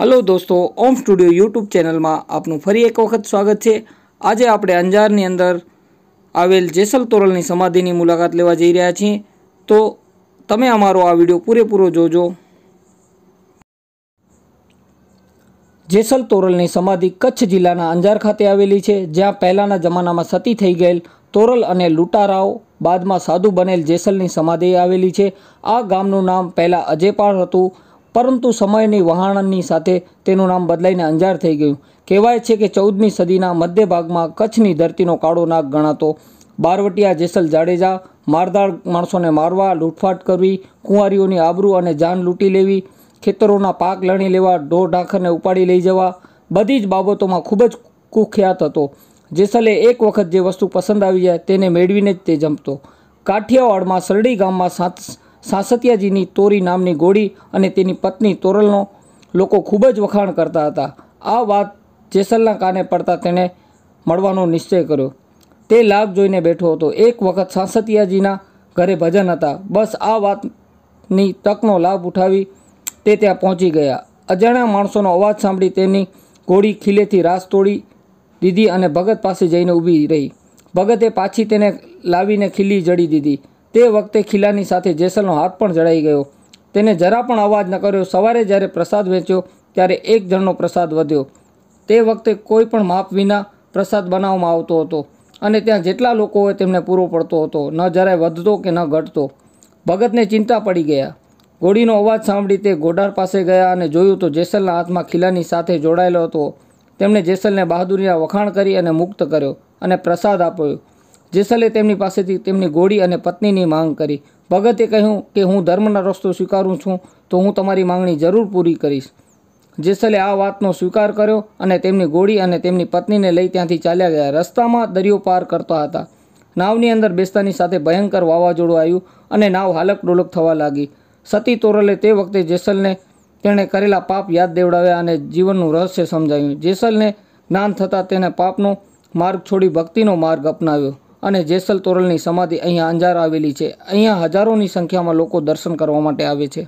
hello દોસ્તો ઓમ studio YouTube ચેનલમાં આપનું ફરી એક વખત સ્વાગત છે આજે આપણે અંજારની અંદર આવેલ જેસલ તોરલની સમાધિની મુલાકાત લેવા જઈ રહ્યા છીએ તો તમે અમારો આ વિડીયો પૂરેપૂરો જોજો જેસલ તોરલની સમાધિ કચ્છ જિલ્લાના અંજાર ખાતે આવેલી છે જ્યાં પહેલાંના જમાનામાં સતી થઈ ગયેલ તોરલ અને લૂંટારાઓ બાદમાં સાધુ બનેલ જેસલની સમાધિ આવેલી છે આ ગામનું નામ પહેલાં અજેપાળ હતું પરંતુ સમયની વહાણની સાથે તેનું નામ બદલાઈને અંજાર થઈ ગયું કહેવાય છે કે ચૌદમી સદીના મધ્ય ભાગમાં કચ્છની ધરતીનો કાળો નાગ ગણાતો બારવટીયા જેસલ જાડેજા મારદાર માણસોને મારવા લૂંટફાટ કરવી કુંવારીઓની આબરૂ અને જાન લૂંટી લેવી ખેતરોના પાક લણી લેવા ઢોર ઢાંખરને ઉપાડી લઈ જવા બધી જ બાબતોમાં ખૂબ જ કુખ્યાત હતો જેસલે એક વખત જે વસ્તુ પસંદ આવી જાય તેને મેળવીને જ તે જમતો કાઠિયાવાડમાં સરડી ગામમાં સાત સાસતિયાજીની તોરી નામની ગોળી અને તેની પત્ની તોરલનો લોકો ખૂબ જ વખાણ કરતા હતા આ વાત જેસલના કાને પડતા તેણે મળવાનો નિશ્ચય કર્યો તે લાભ જોઈને બેઠો હતો એક વખત સાસતિયાજીના ઘરે ભજન હતા બસ આ વાતની તકનો લાભ ઉઠાવી તે ત્યાં પહોંચી ગયા અજાણ્યા માણસોનો અવાજ સાંભળી તેની ગોળી ખીલેથી રાસ તોડી દીધી અને ભગત પાસે જઈને ઊભી રહી ભગતે પાછી તેને લાવીને ખીલી જડી દીધી તે વખતે ખીલાની સાથે જેસલનો હાથ પણ જડાઈ ગયો તેને જરા પણ અવાજ ન કર્યો સવારે જ્યારે પ્રસાદ વેચ્યો ત્યારે એક જણનો પ્રસાદ વધ્યો તે વખતે કોઈ પણ માપ વિના પ્રસાદ બનાવવામાં આવતો હતો અને ત્યાં જેટલા લોકો હોય તેમને પૂરો પડતો હતો ન જરાય વધતો કે ન ઘટતો ભગતને ચિંતા પડી ગયા ઘોડીનો અવાજ સાંભળી તે ગોડાર પાસે ગયા અને જોયું તો જેસલના હાથમાં ખીલાની સાથે જોડાયેલો હતો તેમણે જેસલને બહાદુરીના વખાણ કરી અને મુક્ત કર્યો અને પ્રસાદ આપ્યો જેસલે તેમની પાસેથી તેમની ગોળી અને પત્નીની માંગ કરી ભગતે કહ્યું કે હું ધર્મના રસ્તો સ્વીકારું છું તો હું તમારી માંગણી જરૂર પૂરી કરીશ જેસલે આ વાતનો સ્વીકાર કર્યો અને તેમની ગોળી અને તેમની પત્નીને લઈ ત્યાંથી ચાલ્યા ગયા રસ્તામાં દરિયો પાર કરતા હતા નાવની અંદર બેસતાની સાથે ભયંકર વાવાઝોડું આવ્યું અને નાવ હાલક ડોલક થવા લાગી સતી તોરલે તે વખતે જેસલને તેણે કરેલા પાપ યાદ દેવડાવ્યા અને જીવનનું રહસ્ય સમજાવ્યું જેસલને જ્ઞાન થતાં તેને પાપનો માર્ગ છોડી ભક્તિનો માર્ગ અપનાવ્યો અને જેસલ તોરલની સમાધિ અહીંયા અંજાર આવેલી છે અહીંયા હજારોની સંખ્યામાં લોકો દર્શન કરવા માટે આવે છે